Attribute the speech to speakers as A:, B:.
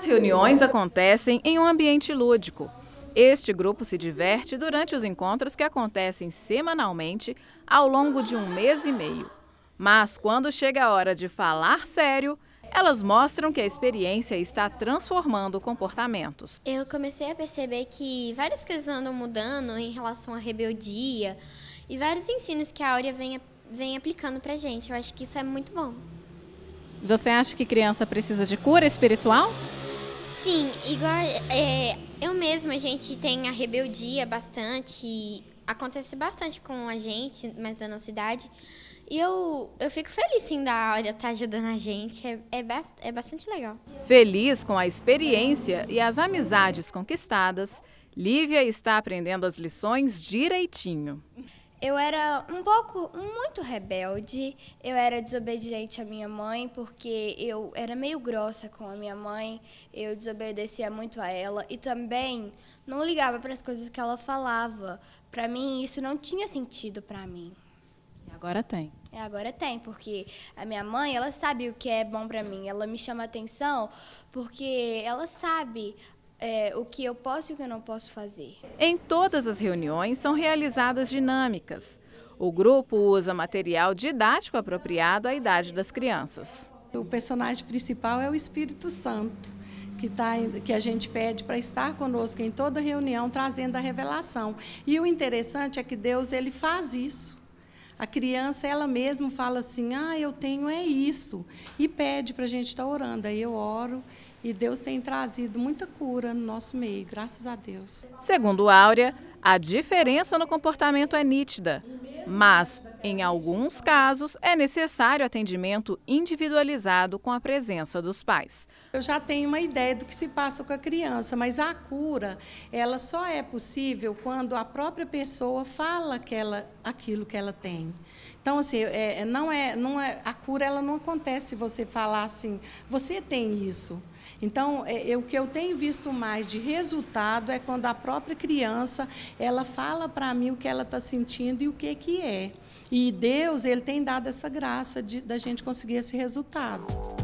A: As reuniões acontecem em um ambiente lúdico. Este grupo se diverte durante os encontros que acontecem semanalmente ao longo de um mês e meio. Mas quando chega a hora de falar sério, elas mostram que a experiência está transformando comportamentos.
B: Eu comecei a perceber que várias coisas andam mudando em relação à rebeldia e vários ensinos que a Áurea vem, vem aplicando para gente. Eu acho que isso é muito bom.
A: Você acha que criança precisa de cura espiritual?
B: Sim, igual é, eu mesma, a gente tem a rebeldia bastante, acontece bastante com a gente, mas na nossa cidade. E eu, eu fico feliz sim da Áurea estar tá ajudando a gente, é, é, bast é bastante legal.
A: Feliz com a experiência e as amizades conquistadas, Lívia está aprendendo as lições direitinho.
C: Eu era um pouco, muito rebelde. Eu era desobediente à minha mãe, porque eu era meio grossa com a minha mãe. Eu desobedecia muito a ela e também não ligava para as coisas que ela falava. Para mim, isso não tinha sentido para mim. Agora tem. Agora tem, porque a minha mãe, ela sabe o que é bom para mim. Ela me chama atenção porque ela sabe é, o que eu posso e o que eu não posso fazer. Em todas as
A: reuniões são realizadas dinâmicas. O grupo usa material didático apropriado à idade das crianças.
D: O personagem principal é o Espírito Santo. Que, tá, que, a gente pede para estar conosco em toda reunião, trazendo a revelação. E o interessante é que Deus ele faz isso a criança, ela mesma fala assim, ah, eu tenho é isso, e pede para a gente estar tá orando. Aí eu oro e Deus tem trazido muita cura no nosso meio, graças a Deus.
A: Segundo Áurea, a diferença no comportamento é nítida, mas em alguns casos, é necessário atendimento individualizado com a presença dos pais. Eu já tenho uma
D: ideia do que se passa com a criança, mas a cura, ela só é possível quando a própria pessoa fala que ela, aquilo que ela tem. Então, assim, é, é não é, não é, a cura ela não acontece se você falar assim, você tem isso. Então, é, é, o que eu tenho visto mais de resultado é quando a própria criança ela fala para mim o que ela está sentindo e o que, que é. E Deus ele tem dado essa graça de, da gente conseguir esse resultado.